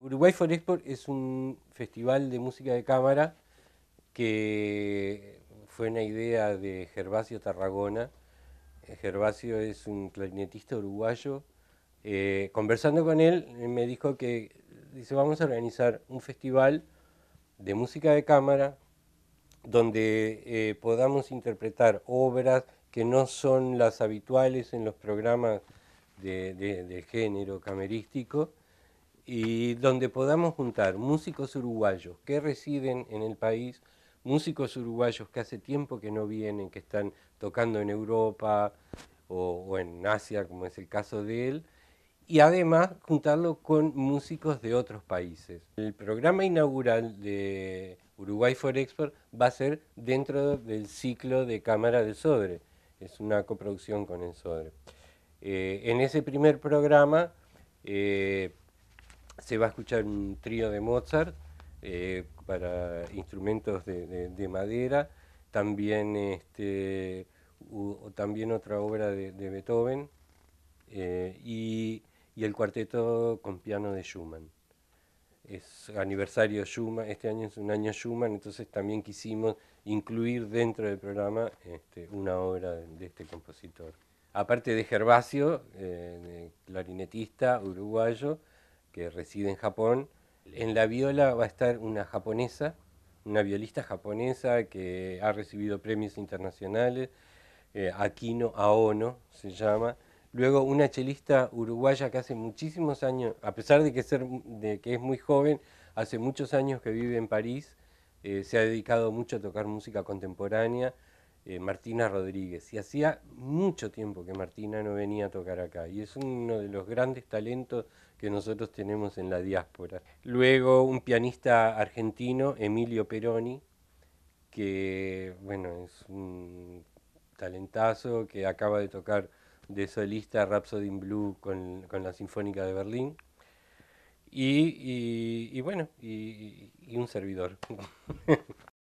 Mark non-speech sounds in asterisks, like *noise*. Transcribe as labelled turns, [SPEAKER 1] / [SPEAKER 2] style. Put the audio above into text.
[SPEAKER 1] Uruguay for Export es un festival de música de cámara que fue una idea de Gervasio Tarragona. Eh, Gervasio es un clarinetista uruguayo. Eh, conversando con él, me dijo que dice, vamos a organizar un festival de música de cámara donde eh, podamos interpretar obras que no son las habituales en los programas de género camerístico y donde podamos juntar músicos uruguayos que residen en el país, músicos uruguayos que hace tiempo que no vienen, que están tocando en Europa o, en Asia, como es el caso de él, y además juntarlo con músicos de otros países. El programa inaugural de Uruguay for Export va a ser dentro del ciclo de Cámara del Sodre, es una coproducción con el Sodre. Eh, en ese primer programa eh, se va a escuchar un trío de Mozart eh, para instrumentos de, madera, también, este, también otra obra de, Beethoven eh, y, y, el cuarteto con piano de Schumann. Es aniversario Schumann, este año es un año Schumann, entonces también quisimos incluir dentro del programa este, una obra de este compositor aparte de Gervasio, eh, clarinetista uruguayo, que reside en Japón. En la viola va a estar una japonesa, una violista japonesa que ha recibido premios internacionales, eh, Akino Aono se llama. Luego una chelista uruguaya que hace muchísimos años, a pesar de que, ser, de que es muy joven, hace muchos años que vive en París, eh, se ha dedicado mucho a tocar música contemporánea eh, Martina Rodríguez. Y hacía mucho tiempo que Martina no venía a tocar acá. Y es uno de los grandes talentos que nosotros tenemos en la diáspora. Luego un pianista argentino, Emilio Peroni, que bueno, es un talentazo que acaba de tocar de solista Rhapsody in Blue con, la Sinfónica de Berlín. Y, bueno, y un servidor. *laughs*